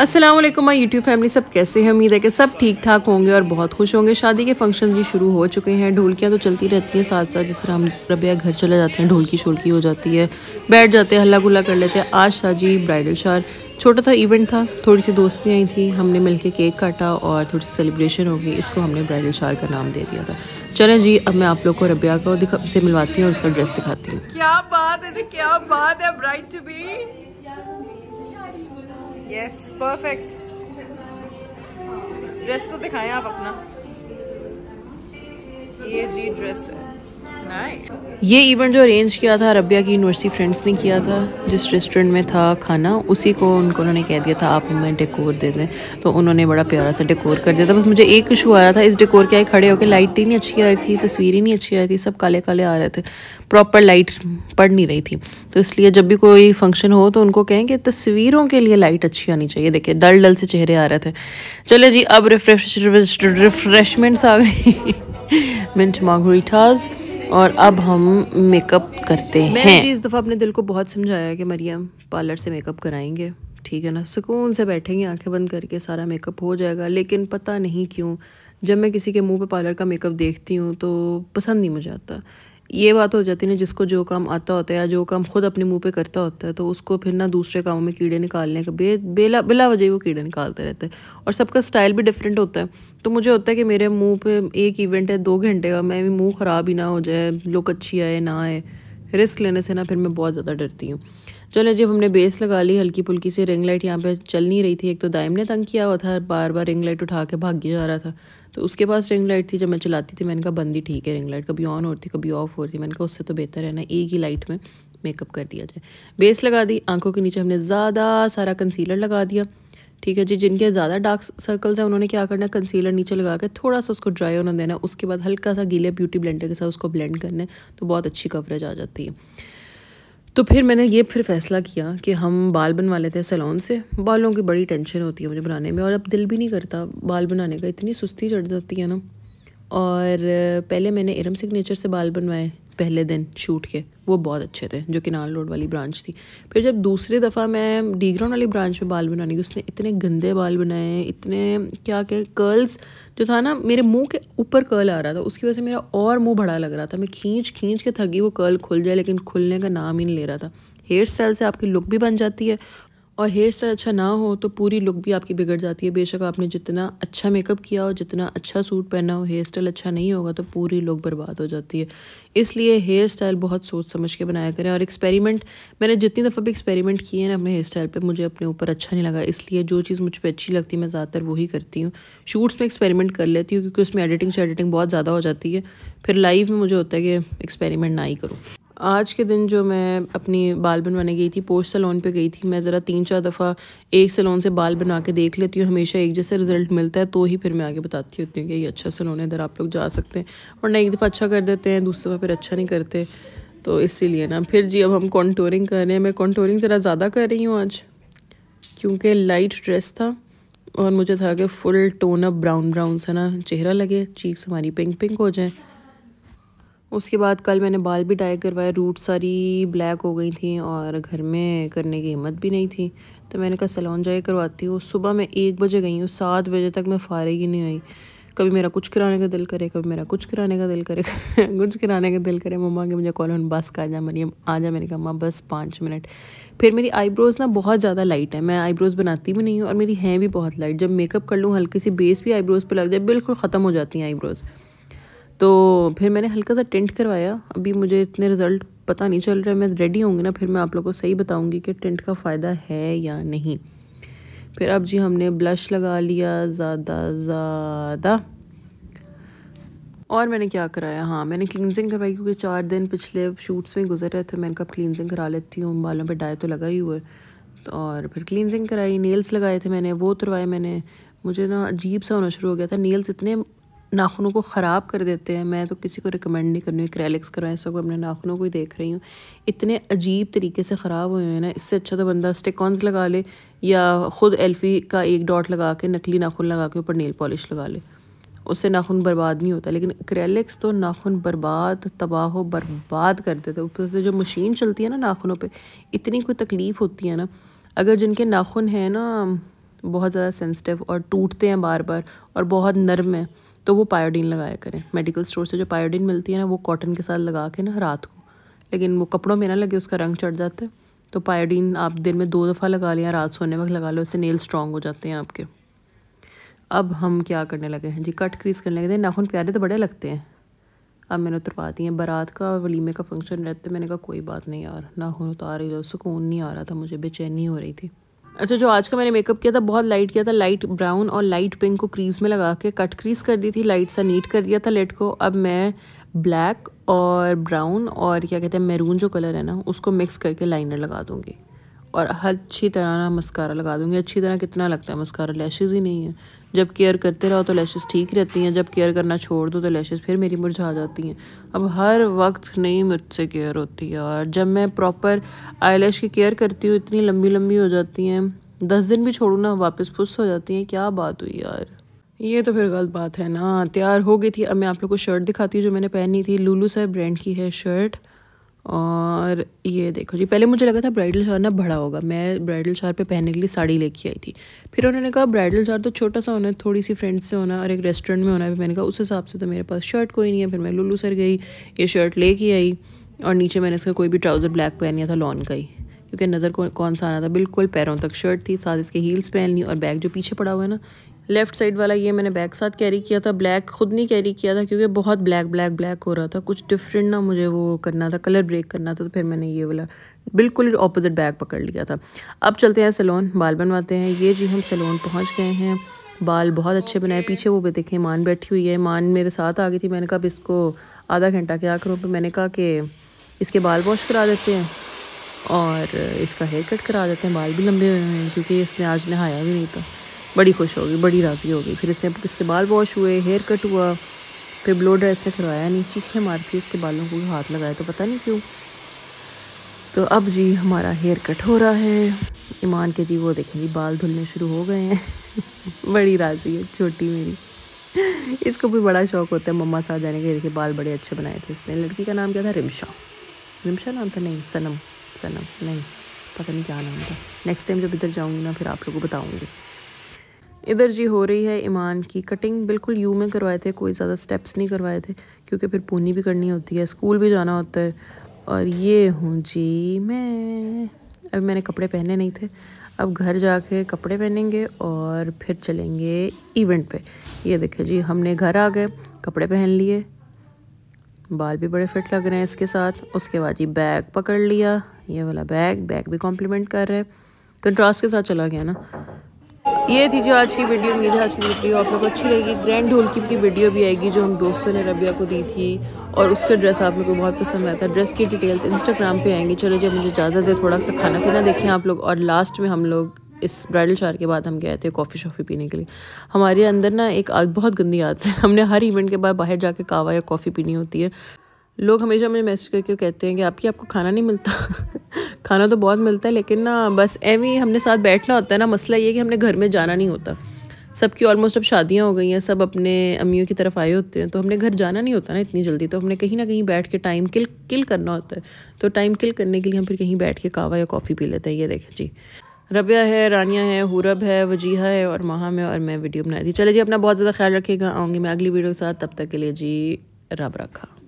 Aslam my YouTube family सब कैसे हैं उम्मीद है कि सब ठीक ठाक होंगे और बहुत खुश होंगे शादी के फंक्शन जी शुरू हो चुके हैं ढोलकियाँ तो चलती रहती हैं साथ साथ जिस तरह हम रबिया घर चले जाते हैं ढोलकी शोलकी हो जाती है बैठ जाते हैं हल्ला गुल्ला कर लेते हैं आज था जी ब्राइडल शार छोटा सा इवेंट था थोड़ी सी दोस्ती आई थी हमने के केक काटा और थोड़ी सी सेलिब्रेशन हो गई इसको हमने ब्राइडल शार का नाम दे दिया था चलें जी अब मैं आप लोग को रबिया को से मिलवाती हूँ उसका ड्रेस दिखाती हूँ क्या बात है जी क्या बात है bride to be yes perfect dress तो दिखाएं आप अपना ये जी ड्रेस है ये इवेंट जो अरेंज किया था रबिया की यूनिवर्सिटी फ्रेंड्स ने किया था जिस रेस्टोरेंट में था खाना उसी को उनको उन्होंने कह दिया था आप हमें डेकोर दे दें तो उन्होंने बड़ा प्यारा सा डेकोर कर दिया था बस मुझे एक इशू आ रहा था इस डेकोर के आए खड़े होकर लाइट ही नहीं अच्छी आ रही थी तस्वीर ही नहीं अच्छी आ रही थी सब काले काले आ रहे थे प्रॉपर लाइट पड़ नहीं रही थी तो इसलिए जब भी कोई फंक्शन हो तो उनको कहें कि तस्वीरों के लिए लाइट अच्छी आनी चाहिए देखिए डल डल से चेहरे आ रहे थे चले जी अब रिफ्रेश रिफ्रेशमेंट्स आ गई मिंट माघुरी ठाज़ और अब हम मेकअप करते हैं मैंने इस दफ़ा अपने दिल को बहुत समझाया कि मरियम पार्लर से मेकअप कराएंगे ठीक है ना सुकून से बैठेंगे आंखें बंद करके सारा मेकअप हो जाएगा लेकिन पता नहीं क्यों जब मैं किसी के मुंह पे पार्लर का मेकअप देखती हूँ तो पसंद नहीं मुझे आता ये बात हो जाती है ना जिसको जो काम आता होता है या जो काम खुद अपने मुंह पे करता होता है तो उसको फिर ना दूसरे कामों में कीड़े निकालने का बे बेला बिला वजह वो कीड़े निकालते रहते हैं और सबका स्टाइल भी डिफरेंट होता है तो मुझे होता है कि मेरे मुंह पे एक इवेंट है दो घंटे का मैं भी मुँह ख़राब ही ना हो जाए लुक अच्छी आए ना आए रिस्क लेने से ना फिर मैं बहुत ज़्यादा डरती हूँ चले जब हमने बेस लगा ली हल्की फुल्की से रिंग लाइट यहाँ पर चल नहीं रही थी एक तो दाइम ने तंग किया हुआ था बार बार रिंग लाइट उठा के भाग जा रहा था तो उसके पास रिंग लाइट थी जब मैं चलाती थी मैंने कहा बंदी ठीक है रिंग लाइट कभी ऑन होती कभी ऑफ होती मैंने कहा उससे तो बेहतर है ना एक ही लाइट में मेकअप कर दिया जाए बेस लगा दी आंखों के नीचे हमने ज़्यादा सारा कंसीलर लगा दिया ठीक है जी जिनके ज़्यादा डार्क सर्कल्स हैं उन्होंने क्या करना है कंसीलर नीचे लगा के थोड़ा सा उसको ड्राई होना देना उसके बाद हल्का सा गीले ब्यूटी ब्लेंडर के साथ उसको ब्लेंड करना है तो बहुत अच्छी कवरेज आ जाती है तो फिर मैंने ये फिर फैसला किया कि हम बाल बनवा लेते हैं सलोन से बालों की बड़ी टेंशन होती है मुझे बनाने में और अब दिल भी नहीं करता बाल बनाने का इतनी सुस्ती चढ़ जाती है ना और पहले मैंने इरम सिग्नेचर से बाल बनवाए पहले दिन शूट के वो बहुत अच्छे थे जो किनाल रोड वाली ब्रांच थी फिर जब दूसरी दफ़ा मैं डीग्राउंड वाली ब्रांच में बाल बनाने की उसने इतने गंदे बाल बनाए इतने क्या के कर्ल्स जो था ना मेरे मुंह के ऊपर कर्ल आ रहा था उसकी वजह से मेरा और मुंह बड़ा लग रहा था मैं खींच खींच के थकी वो कर्ल खुल जाए लेकिन खुलने का नाम ही नहीं ले रहा था हेयर स्टाइल से आपकी लुक भी बन जाती है और हेयर स्टाइल अच्छा ना हो तो पूरी लुक भी आपकी बिगड़ जाती है बेशक आपने जितना अच्छा मेकअप किया हो जितना अच्छा सूट पहना हो हेयर स्टाइल अच्छा नहीं होगा तो पूरी लुक बर्बाद हो जाती है इसलिए हेयर स्टाइल बहुत सोच समझ के बनाया करें और एक्सपेरिमेंट मैंने जितनी दफ़ा भी एक्सपेरिमेंट किए हैं ना अपने हेयर स्टाइल पर मुझे अपने ऊपर अच्छा नहीं लगा इसलिए जो चीज़ मुझ पर अच्छी लगती है मैं ज़्यादातर वही करती हूँ शूट्स में एक्सपेरिमेंट कर लेती हूँ क्योंकि उसमें एडिटिंग शेडिटिंग बहुत ज़्यादा हो जाती है फिर लाइव में मुझे होता है कि एक्सपेरिमेंट ना ही करूँ आज के दिन जो मैं अपनी बाल बनवाने गई थी पोस्ट सलोन पे गई थी मैं ज़रा तीन चार दफ़ा एक सलोन से बाल बना के देख लेती हूँ हमेशा एक जैसे रिज़ल्ट मिलता है तो ही फिर मैं आगे बताती होती हूँ कि ये अच्छा सलोन है इधर आप लोग जा सकते हैं और ना एक दफ़ा अच्छा कर देते हैं दूसरी दफ़ा फिर अच्छा नहीं करते तो इसी ना फिर जी अब हम कॉन्टोरिंग कर रहे हैं मैं कॉन्टोरिंग ज़रा ज़्यादा कर रही हूँ आज क्योंकि लाइट ड्रेस था और मुझे था कि full tone up brown brown सा ना चेहरा लगे चीक्स हमारी पिंक पिंक हो जाए उसके बाद कल मैंने बाल भी डाई करवाए रूट सारी ब्लैक हो गई थी और घर में करने की हिम्मत भी नहीं थी तो मैंने कहा सलोन जाए करवाती हूँ सुबह मैं एक बजे गई हूँ सात बजे तक मैं फारिग ही नहीं आई कभी मेरा कुछ कराने का दिल करे कभी मेरा कुछ कराने का दिल करे कुछ कराने का दिल करे मम्मा के मुझे कॉल बस का जा मरियम आ जा मैंने कहा माँ बस पाँच मिनट फिर मेरी आईब्रोज़ ना बहुत ज़्यादा लाइट है मैं आईब्रोज़ बनाती भी नहीं हूँ और मेरी हैं भी बहुत लाइट जब मेकअप कर लूँ हल्की सी बेस भी आईब्रोज़ पर लग जाए बिल्कुल ख़त्म हो जाती हैं आईब्रोज़ तो फिर मैंने हल्का सा टेंट करवाया अभी मुझे इतने रिज़ल्ट पता नहीं चल रहा मैं रेडी होंगी ना फिर मैं आप लोग को सही बताऊँगी कि टेंट का फ़ायदा है या नहीं फिर अब जी हमने ब्लश लगा लिया ज़्यादा ज़्यादा और मैंने क्या कराया हाँ मैंने क्लिनजिंग करवाई क्योंकि चार दिन पिछले शूट्स में गुजर रहे थे मैंने कहा क्लिनजिंग करा लेती हूँ बालों पे डाई तो लगा ही हुआ है तो और फिर क्लिनजिंग कराई नेल्स लगाए थे मैंने वो करवाए मैंने मुझे ना अजीब सा होना शुरू हो गया था नेल्स इतने नाखूनों को ख़राब कर देते हैं मैं तो किसी को रिकमेंड नहीं कर रही हूँ क्रैलिक्स करवाएं सब अपने नाखूनों को ही देख रही हूँ इतने अजीब तरीके से ख़राब हुए हैं ना इससे अच्छा तो बंदा स्टिकॉन्स लगा ले या ख़ुद एल्फ़ी का एक डॉट लगा के नकली नाखून लगा के ऊपर नेल पॉलिश लगा ले उससे नाखून बर्बाद नहीं होता लेकिन क्रेलिक्स तो नाखून बर्बाद तबाह बर्बाद कर देते ऊपर से जो मशीन चलती है ना नाखूनों पर इतनी कोई तकलीफ़ होती है ना अगर जिनके नाखून हैं ना बहुत ज़्यादा सेंसिटिव और टूटते हैं बार बार और बहुत नरम है तो वो पायोडीन लगाया करें मेडिकल स्टोर से जो पायोडीन मिलती है ना वो कॉटन के साथ लगा के ना रात को लेकिन वो कपड़ों में ना लगे उसका रंग चढ़ जाता है तो पायोडीन आप दिन में दो दफ़ा लगा लें रात सोने वक्त लगा लो इससे नेल स्ट्रॉन्ग हो जाते हैं आपके अब हम क्या करने लगे हैं जी कट क्रीज करने लगे थे नाखून प्यारे तो बड़े लगते हैं अब मैंने उतरवा है बारात का वलीमे का फंक्शन रहते मैंने कहा कोई बात नहीं यार नाखून उतार ही लो सुकून नहीं आ रहा था मुझे बेचैनी हो रही थी अच्छा जो आज का मैंने मेकअप किया था बहुत लाइट किया था लाइट ब्राउन और लाइट पिंक को क्रीज में लगा के कट क्रीज कर दी थी लाइट सा नीट कर दिया था लेट को अब मैं ब्लैक और ब्राउन और क्या कहते हैं मैरून जो कलर है ना उसको मिक्स करके लाइनर लगा दूँगी और हर अच्छी तरह ना मस्कारा लगा दूँगी अच्छी तरह कितना लगता है मस्कारा लैशेज़ ही नहीं है जब केयर करते रहो तो लैशेस ठीक रहती हैं जब केयर करना छोड़ दो तो लैशेस फिर मेरी मुरझा जाती हैं अब हर वक्त नहीं मुझसे केयर होती है यार जब मैं प्रॉपर आई लैश की केयर करती हूँ इतनी लंबी लंबी हो जाती हैं दस दिन भी छोड़ू ना वापस फुस हो जाती हैं क्या बात हुई यार ये तो फिर गलत बात है ना तैयार हो गई थी अब मैं आप लोग को शर्ट दिखाती हूँ जो मैंने पहनी थी लूलू सर ब्रांड की है शर्ट और ये देखो जी पहले मुझे लगा था ब्राइडल शार ना बड़ा होगा मैं ब्राइडल शार पे पहनने के लिए साड़ी लेके आई थी फिर उन्होंने कहा ब्राइडल शार तो छोटा सा होना है थोड़ी सी फ्रेंड्स से होना और एक रेस्टोरेंट में होना है मैंने कहा उस हिसाब से तो मेरे पास शर्ट कोई नहीं है फिर मैं लुल्लू सर गई ये शर्ट ले के आई और नीचे मैंने इसका कोई भी ट्राउज़र ब्लैक पहन लिया था लॉन का ही क्योंकि नज़र कौन सा आना था बिल्कुल पैरों तक शर्ट थी साथ इसके हील्स पहन ली और बैग जो पीछे पड़ा हुआ है ना लेफ़्ट साइड वाला ये मैंने बैक साथ कैरी किया था ब्लैक ख़ुद नहीं कैरी किया था क्योंकि बहुत ब्लैक ब्लैक ब्लैक हो रहा था कुछ डिफरेंट ना मुझे वो करना था कलर ब्रेक करना था तो फिर मैंने ये वाला बिल्कुल ऑपोजिट बैग पकड़ लिया था अब चलते हैं सलोन बाल बनवाते हैं ये जी हम सलोन पहुँच गए हैं बाल बहुत अच्छे बनाए पीछे वो भी देखें मान बैठी हुई है मान मेरे साथ आ गई थी मैंने कहा अब इसको आधा घंटा क्या करूँ पर मैंने कहा कि इसके बाल वॉश करा देते हैं और इसका हेयर कट करा देते हैं बाल भी लंबे हुए हैं क्योंकि इसने आज नहाया भी नहीं था बड़ी खुश हो गई बड़ी राज़ी हो गई फिर इसने इसके बाल वॉश हुए हेयर कट हुआ फिर ब्लो ड्रेस से करवाया नहीं चीखे मार के उसके बालों को हाथ लगाया तो पता नहीं क्यों तो अब जी हमारा हेयर कट हो रहा है ईमान के जी वो देखें जी बाल धुलने शुरू हो गए हैं बड़ी राज़ी है छोटी मेरी इसको भी बड़ा शौक होता है मम्मा साथ जाने के देखिए बाल बड़े अच्छे बनाए थे इसने लड़की का नाम क्या था रिमशा रिमशा नाम था नहीं सनम सनम नहीं पता नहीं क्या नाम था नेक्स्ट टाइम जब इधर जाऊँगी ना फिर आप लोग को बताऊँगी इधर जी हो रही है ईमान की कटिंग बिल्कुल यू में करवाए थे कोई ज़्यादा स्टेप्स नहीं करवाए थे क्योंकि फिर पूनी भी करनी होती है स्कूल भी जाना होता है और ये हूँ जी मैं अभी मैंने कपड़े पहने नहीं थे अब घर जाके कपड़े पहनेंगे और फिर चलेंगे इवेंट पे ये देखें जी हमने घर आ गए कपड़े पहन लिए बाल भी बड़े फिट लग रहे हैं इसके साथ उसके बाद जी बैग पकड़ लिया ये वाला बैग बैग भी कॉम्प्लीमेंट कर रहे हैं कंट्रास्ट के साथ चला गया ना ये थी जो आज की वीडियो मेरी आज की वीडियो आप लोग को अच्छी लगी ग्रैंड ढोलकी की वीडियो भी आएगी जो हम दोस्तों ने रबिया को दी थी और उसका ड्रेस आप लोग को बहुत पसंद आया था ड्रेस की डिटेल्स इंस्टाग्राम पे आएंगी चलो जब मुझे इजाज़त है थोड़ा सा खाना पीना देखें आप लोग और लास्ट में हम लोग इस ब्राइडल शार के बाद हम गए थे कॉफ़ी शॉफ़ी पीने के लिए हमारे अंदर ना एक बहुत गंदी आदत है हमने हर इवेंट के बाद बाहर जाके कावा या कॉफ़ी पीनी होती है लोग हमेशा मुझे मैसेज करके कहते हैं कि आपकी आपको खाना नहीं मिलता खाना तो बहुत मिलता है लेकिन ना बस एवं हमने साथ बैठना होता है ना मसला ये कि हमने घर में जाना नहीं होता सबकी ऑलमोस्ट अब शादियाँ हो गई हैं सब अपने अम्मियों की तरफ आए होते हैं तो हमने घर जाना नहीं होता ना इतनी जल्दी तो हमने कहीं ना कहीं बैठ के टाइम किल किल करना होता है तो टाइम किल करने के लिए हम फिर कहीं बैठ के कावा या कॉफ़ी पी लेते हैं ये देखें जी रबिया है रानिया है हुरब है वजीहा है और माहम है और मैं वीडियो बनाई थी चले जी अपना बहुत ज़्यादा ख्याल रखिएगा आऊँगी मैं अगली वीडियो के साथ तब तक के लिए जी रब रखा